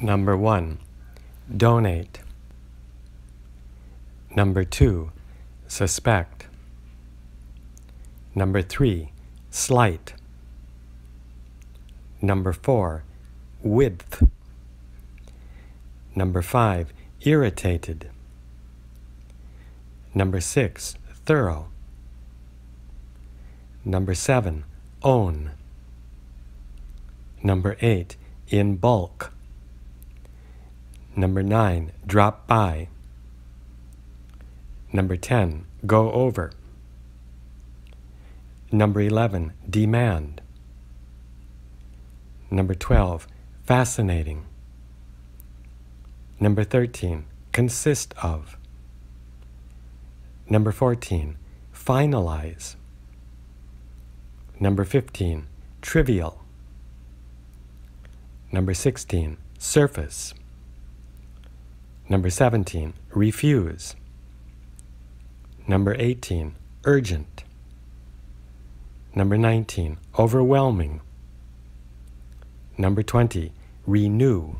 Number one, donate. Number two, suspect. Number three, slight. Number four, width. Number five, irritated. Number six, thorough. Number seven, own. Number eight, in bulk. Number 9. Drop by. Number 10. Go over. Number 11. Demand. Number 12. Fascinating. Number 13. Consist of. Number 14. Finalize. Number 15. Trivial. Number 16. Surface. Number 17, refuse. Number 18, urgent. Number 19, overwhelming. Number 20, renew.